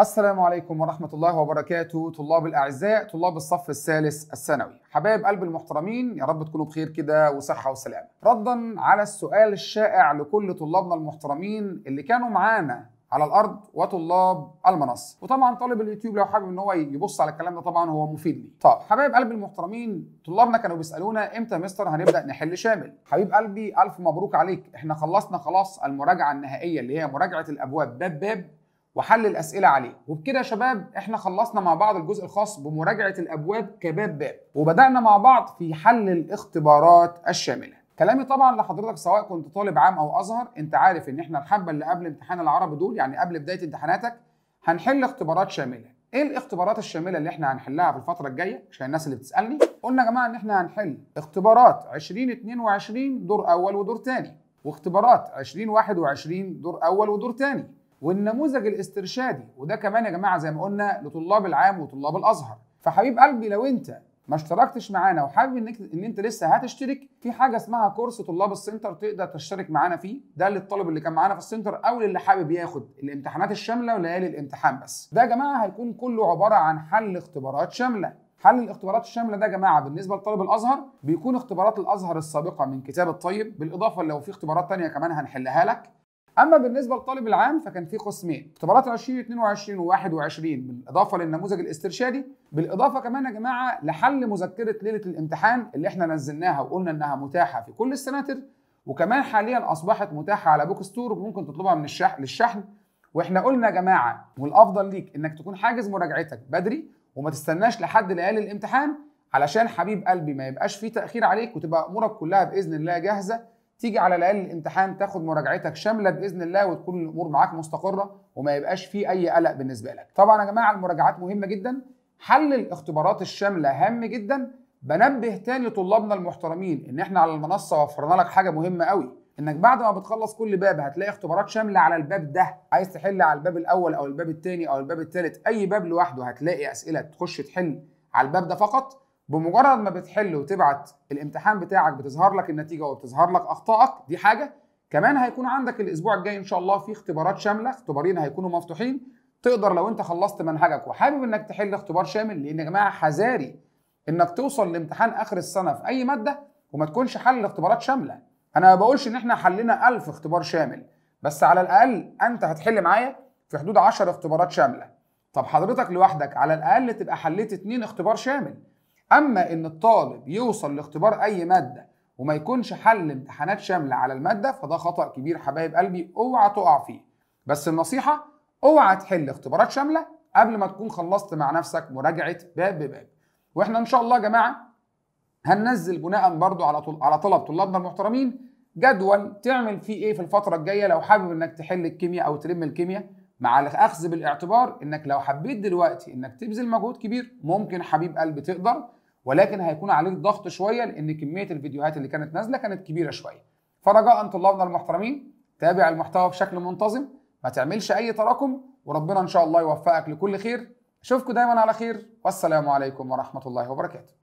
السلام عليكم ورحمة الله وبركاته طلاب الأعزاء طلاب الصف الثالث الثانوي حبايب قلب المحترمين يا رب تكونوا بخير كده وصحة وسلامة ردا على السؤال الشائع لكل طلابنا المحترمين اللي كانوا معانا على الارض وطلاب المنصه وطبعا طالب اليوتيوب لو حابب ان هو يبص على الكلام ده طبعا هو مفيد لي طب حبايب قلبي المحترمين طلابنا كانوا بيسالونا امتى مستر هنبدا نحل شامل حبيب قلبي الف مبروك عليك احنا خلصنا خلاص المراجعه النهائيه اللي هي مراجعه الابواب باب باب وحل الاسئله عليه وبكده يا شباب احنا خلصنا مع بعض الجزء الخاص بمراجعه الابواب كباب باب وبدانا مع بعض في حل الاختبارات الشامله كلامي طبعا لحضرتك سواء كنت طالب عام او ازهر انت عارف ان احنا الحبه اللي قبل امتحان العربي دول يعني قبل بدايه امتحاناتك هنحل اختبارات شامله ايه الاختبارات الشامله اللي احنا هنحلها في الفتره الجايه عشان الناس اللي بتسالني قلنا يا جماعه ان احنا هنحل اختبارات 2022 دور اول ودور ثاني واختبارات 2021 دور اول ودور ثاني والنموذج الاسترشادي وده كمان يا جماعه زي ما قلنا لطلاب العام وطلاب الازهر فحبيب قلبي لو انت ما اشتركتش معانا وحابب انك ان انت لسه هتشترك في حاجه اسمها كورس طلاب السنتر تقدر تشترك معانا فيه ده للطالب اللي كان معانا في السنتر او للي حابب ياخد الامتحانات الشامله وليالي الامتحان بس ده يا جماعه هيكون كله عباره عن حل اختبارات شامله حل الاختبارات الشامله ده يا جماعه بالنسبه لطالب الازهر بيكون اختبارات الازهر السابقه من كتاب الطيب بالاضافه لو في اختبارات تانية كمان هنحلها لك اما بالنسبه للطالب العام فكان في قسمين اختبارات 2022 و21 بالاضافه للنموذج الاسترشادي بالاضافه كمان يا جماعه لحل مذكره ليله الامتحان اللي احنا نزلناها وقلنا انها متاحه في كل السناتر وكمان حاليا اصبحت متاحه على بوك ستور وممكن تطلبها من الشحن للشحن واحنا قلنا يا جماعه والافضل ليك انك تكون حاجز مراجعتك بدري وما تستناش لحد ليالي الامتحان علشان حبيب قلبي ما يبقاش فيه تاخير عليك وتبقى امورك كلها باذن الله جاهزه تيجي على الاقل الامتحان تاخد مراجعتك شامله باذن الله وتكون الامور معاك مستقره وما يبقاش في اي قلق بالنسبه لك. طبعا يا جماعه المراجعات مهمه جدا، حل الاختبارات الشامله هام جدا، بنبه تاني طلابنا المحترمين ان احنا على المنصه وفرنا لك حاجه مهمه قوي انك بعد ما بتخلص كل باب هتلاقي اختبارات شامله على الباب ده عايز تحل على الباب الاول او الباب الثاني او الباب الثالث اي باب لوحده هتلاقي اسئله تخش تحل على الباب ده فقط بمجرد ما بتحل وتبعت الامتحان بتاعك بتظهر لك النتيجه وبتظهر لك اخطائك دي حاجه كمان هيكون عندك الاسبوع الجاي ان شاء الله في اختبارات شامله اختبارين هيكونوا مفتوحين تقدر لو انت خلصت منهجك وحابب انك تحل اختبار شامل لان يا جماعه حذاري انك توصل لامتحان اخر السنه في اي ماده وما تكونش حل اختبارات شامله انا ما بقولش ان احنا حلينا 1000 اختبار شامل بس على الاقل انت هتحل معايا في حدود 10 اختبارات شامله طب حضرتك لوحدك على الاقل تبقى حليت 2 اختبار شامل اما ان الطالب يوصل لاختبار اي ماده وما يكونش حل امتحانات شامله على الماده فده خطا كبير حبايب قلبي اوعى تقع فيه بس النصيحه اوعى تحل اختبارات شامله قبل ما تكون خلصت مع نفسك مراجعه باب بباب واحنا ان شاء الله يا جماعه هننزل بناء برضو على طل... على طلب طلابنا المحترمين جدول تعمل فيه ايه في الفتره الجايه لو حابب انك تحل الكيمياء او تلم الكيمياء مع الاخذ بالاعتبار انك لو حبيت دلوقتي انك تبذل مجهود كبير ممكن حبيب قلبي تقدر ولكن هيكون عليك ضغط شويه لان كميه الفيديوهات اللي كانت نازله كانت كبيره شويه فرجاء طلابنا المحترمين تابع المحتوى بشكل منتظم ما تعملش اي تراكم وربنا ان شاء الله يوفقك لكل خير اشوفكم دايما على خير والسلام عليكم ورحمه الله وبركاته